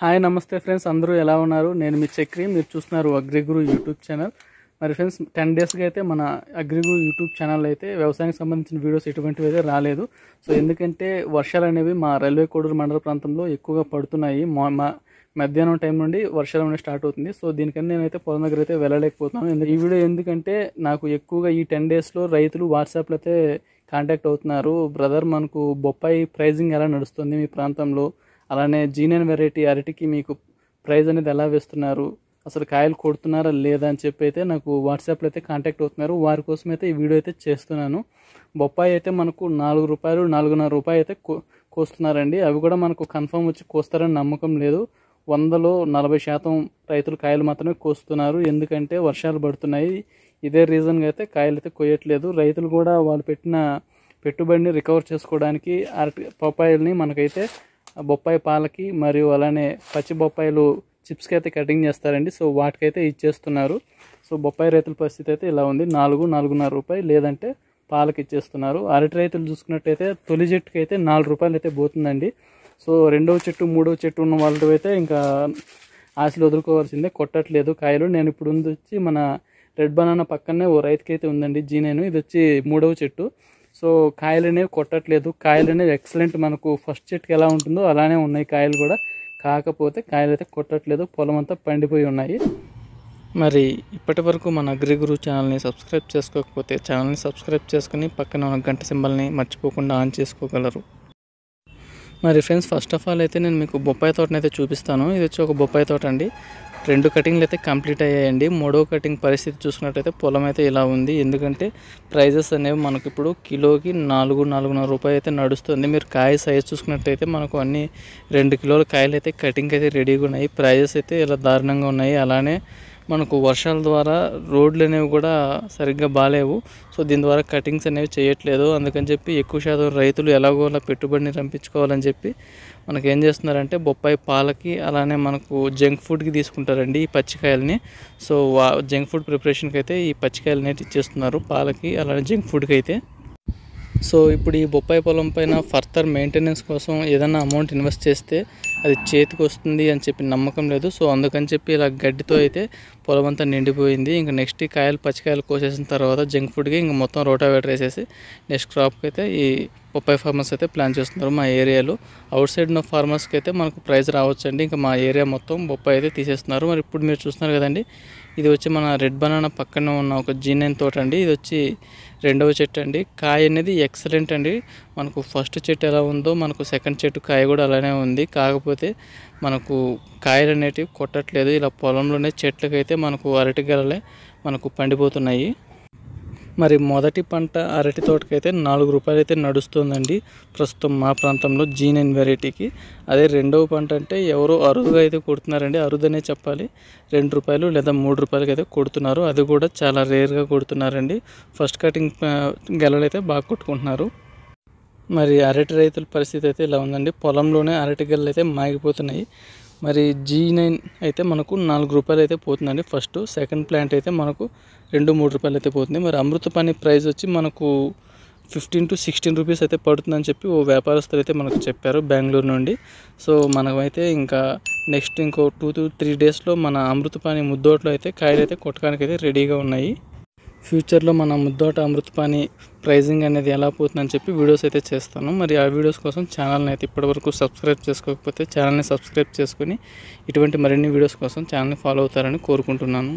hi నమస్తే friends అందరూ ఎలా ఉన్నారు నేను మీ చక్రి మీరు చూస్తున్నారు అగ్రిగురు యూట్యూబ్ ఛానల్ మరి ఫ్రెండ్స్ టెన్ డేస్గా అయితే మన అగ్రిగురు యూట్యూబ్ ఛానల్ అయితే వ్యవసాయానికి సంబంధించిన వీడియోస్ ఎటువంటివి అయితే రాలేదు సో ఎందుకంటే వర్షాలు అనేవి మా రైల్వే కోడూరు మండల ప్రాంతంలో ఎక్కువగా పడుతున్నాయి మా మధ్యాహ్నం టైం నుండి వర్షాలు అనేవి స్టార్ట్ అవుతుంది సో దీనికన్నా నేనైతే పొలం దగ్గర అయితే వెళ్ళలేకపోతున్నాను ఈ వీడియో ఎందుకంటే నాకు ఎక్కువగా ఈ టెన్ డేస్లో రైతులు వాట్సాప్లో అయితే కాంటాక్ట్ అవుతున్నారు బ్రదర్ మనకు బొప్పాయి ప్రైజింగ్ ఎలా నడుస్తుంది మీ ప్రాంతంలో అలానే జీనియన్ వెరైటీ అరటికి మీకు ప్రైజ్ అనేది ఎలా వేస్తున్నారు అసలు కాయలు కొడుతున్నారా లేదా అని చెప్పి అయితే నాకు వాట్సాప్లో అయితే కాంటాక్ట్ అవుతున్నారు వారి కోసం అయితే ఈ వీడియో అయితే చేస్తున్నాను బొప్పాయి అయితే మనకు నాలుగు రూపాయలు నాలుగున్నర రూపాయలు అయితే కోస్తున్నారండి అవి కూడా మనకు కన్ఫర్మ్ వచ్చి కోస్తారని నమ్మకం లేదు వందలో నలభై శాతం రైతులు కాయలు మాత్రమే కోస్తున్నారు ఎందుకంటే వర్షాలు పడుతున్నాయి ఇదే రీజన్గా అయితే కాయలు అయితే కొయ్యట్లేదు రైతులు కూడా వాళ్ళు పెట్టిన పెట్టుబడిని రికవర్ చేసుకోవడానికి అరటి బొప్పాయిల్ని మనకైతే బొప్పాయి పాలకి మరియు అలానే పచ్చి బొప్పాయిలు చిప్స్కి అయితే కటింగ్ చేస్తారండి సో వాటికైతే ఇచ్చేస్తున్నారు సో బొప్పాయి రైతుల పరిస్థితి అయితే ఇలా ఉంది నాలుగు నాలుగున్నర రూపాయి లేదంటే పాలకి ఇచ్చేస్తున్నారు అరటి రైతులు చూసుకున్నట్టయితే తొలి చెట్టుకి అయితే నాలుగు రూపాయలు అయితే పోతుందండి సో రెండవ చెట్టు మూడవ చెట్టు ఉన్న వాళ్ళతో అయితే ఇంకా ఆశలు వదులుకోవాల్సిందే కొట్టట్లేదు కాయలు నేను ఇప్పుడు వచ్చి మన రెడ్ బనానా పక్కనే ఓ రైతుకి అయితే ఉందండి జీనేను ఇది వచ్చి మూడవ చెట్టు సో కాయలు అనేవి కొట్టట్లేదు కాయలు అనేవి ఎక్సలెంట్ మనకు ఫస్ట్ చెట్టుకి ఎలా ఉంటుందో అలానే ఉన్నాయి కాయలు కూడా కాకపోతే కాయలు అయితే కొట్టట్లేదు పొలం అంతా పండిపోయి ఉన్నాయి మరి ఇప్పటి వరకు మన అగ్రిగురు ఛానల్ని సబ్స్క్రైబ్ చేసుకోకపోతే ఛానల్ని సబ్స్క్రైబ్ చేసుకుని పక్కన ఉన్న గంట సింబల్ని మర్చిపోకుండా ఆన్ చేసుకోగలరు మరి ఫ్రెండ్స్ ఫస్ట్ ఆఫ్ ఆల్ అయితే నేను మీకు బొప్పాయి తోటని అయితే చూపిస్తాను ఇది వచ్చి ఒక బొప్పాయి తోట అండి రెండు కటింగ్లు అయితే కంప్లీట్ అయ్యాయండి మూడో కటింగ్ పరిస్థితి చూసుకున్నట్టయితే పొలం అయితే ఇలా ఉంది ఎందుకంటే ప్రైజెస్ అనేవి మనకి ఇప్పుడు కిలోకి నాలుగు నాలుగున్నర రూపాయలు అయితే నడుస్తుంది మీరు కాయ సైజ్ చూసుకున్నట్టయితే మనకు అన్ని రెండు కిలోల కాయలు అయితే కటింగ్ అయితే రెడీగా ఉన్నాయి ప్రైజెస్ అయితే ఇలా దారుణంగా ఉన్నాయి అలానే మనకు వర్షాల ద్వారా రోడ్లు అనేవి కూడా సరిగ్గా బాగాలేవు సో దీని ద్వారా కటింగ్స్ అనేవి చేయట్లేదు అందుకని చెప్పి ఎక్కువ శాతం రైతులు ఎలాగోలా పెట్టుబడిని రంపించుకోవాలని చెప్పి మనకు ఏం చేస్తున్నారంటే బొప్పాయి పాలకి అలానే మనకు జంక్ ఫుడ్కి తీసుకుంటారండి ఈ పచ్చికాయలని సో జంక్ ఫుడ్ ప్రిపరేషన్కి అయితే ఈ పచ్చికాయలు అనేది ఇచ్చేస్తున్నారు పాలకి అలానే జంక్ ఫుడ్కి అయితే సో ఇప్పుడు ఈ బొప్పాయి పొలం పైన ఫర్దర్ మెయింటెనెన్స్ కోసం ఏదైనా అమౌంట్ ఇన్వెస్ట్ చేస్తే అది చేతికి వస్తుంది అని చెప్పి నమ్మకం లేదు సో అందుకని చెప్పి ఇలా గడ్డితో అయితే పొలం అంతా నిండిపోయింది ఇంకా నెక్స్ట్ కాయలు పచ్చికాయలు కోసేసిన తర్వాత జంక్ ఫుడ్కి ఇంకా మొత్తం రోటావేటర్ వేసేసి నెక్స్ట్ క్రాప్కి అయితే ఈ పప్పాయి ఫార్మర్స్ అయితే ప్లాన్ చేస్తున్నారు మా ఏరియాలో అవుట్ సైడ్ ఉన్న ఫార్మర్స్కి అయితే మనకు ప్రైస్ రావచ్చండి ఇంకా మా ఏరియా మొత్తం బొప్పాయి అయితే తీసేస్తున్నారు మరి ఇప్పుడు మీరు చూస్తున్నారు కదండి ఇది వచ్చి మన రెడ్ బనానా పక్కన ఉన్న ఒక జీనైన్ తోట అండి ఇది వచ్చి రెండవ చెట్టు అండి కాయ అనేది ఎక్సలెంట్ అండి మనకు ఫస్ట్ చెట్టు ఎలా ఉందో మనకు సెకండ్ చెట్టు కాయ కూడా అలానే ఉంది కాకపోతే లేకపోతే మనకు కాయలు అనేటివి కొట్టట్లేదు ఇలా పొలంలోనే చెట్లకైతే మనకు అరటి గెలలే మనకు పండిపోతున్నాయి మరి మొదటి పంట అరటి తోటకైతే నాలుగు రూపాయలు అయితే నడుస్తుందండి ప్రస్తుతం మా ప్రాంతంలో జీన్ అండ్ వెరైటీకి అదే రెండవ పంట అంటే ఎవరో అరుదుగా అయితే కొడుతున్నారండి అరుదనే చెప్పాలి రెండు రూపాయలు లేదా మూడు రూపాయలకి అయితే కొడుతున్నారు అది కూడా చాలా రేర్గా కొడుతున్నారండి ఫస్ట్ కటింగ్ గెలలు అయితే బాగా కొట్టుకుంటున్నారు మరి అరటి రైతుల పరిస్థితి అయితే ఇలా ఉందండి పొలంలోనే అరటి గల్లు అయితే మాగిపోతున్నాయి మరి జీ నైన్ అయితే మనకు నాలుగు రూపాయలు అయితే పోతుందండి ఫస్ట్ సెకండ్ ప్లాంట్ అయితే మనకు రెండు మూడు రూపాయలు అయితే పోతుంది మరి అమృతపాణి ప్రైస్ వచ్చి మనకు ఫిఫ్టీన్ టు సిక్స్టీన్ రూపీస్ అయితే పడుతుందని చెప్పి ఓ వ్యాపారస్తులు అయితే మనకు చెప్పారు బెంగళూరు నుండి సో మనమైతే ఇంకా నెక్స్ట్ ఇంకో టూ టు త్రీ డేస్లో మన అమృతపాణి ముద్దోట్లో అయితే కాయలు అయితే కొట్టడానికి అయితే రెడీగా ఉన్నాయి ఫ్యూచర్లో మన ముద్దోట అమృతపాణి ప్రైజింగ్ అనేది ఎలా పోతుందని చెప్పి వీడియోస్ అయితే చేస్తాను మరి ఆ వీడియోస్ కోసం ఛానల్ని అయితే ఇప్పటివరకు సబ్స్క్రైబ్ చేసుకోకపోతే ఛానల్ని సబ్స్క్రైబ్ చేసుకుని ఇటువంటి మరిన్ని వీడియోస్ కోసం ఛానల్ని ఫాలో అవుతారని కోరుకుంటున్నాను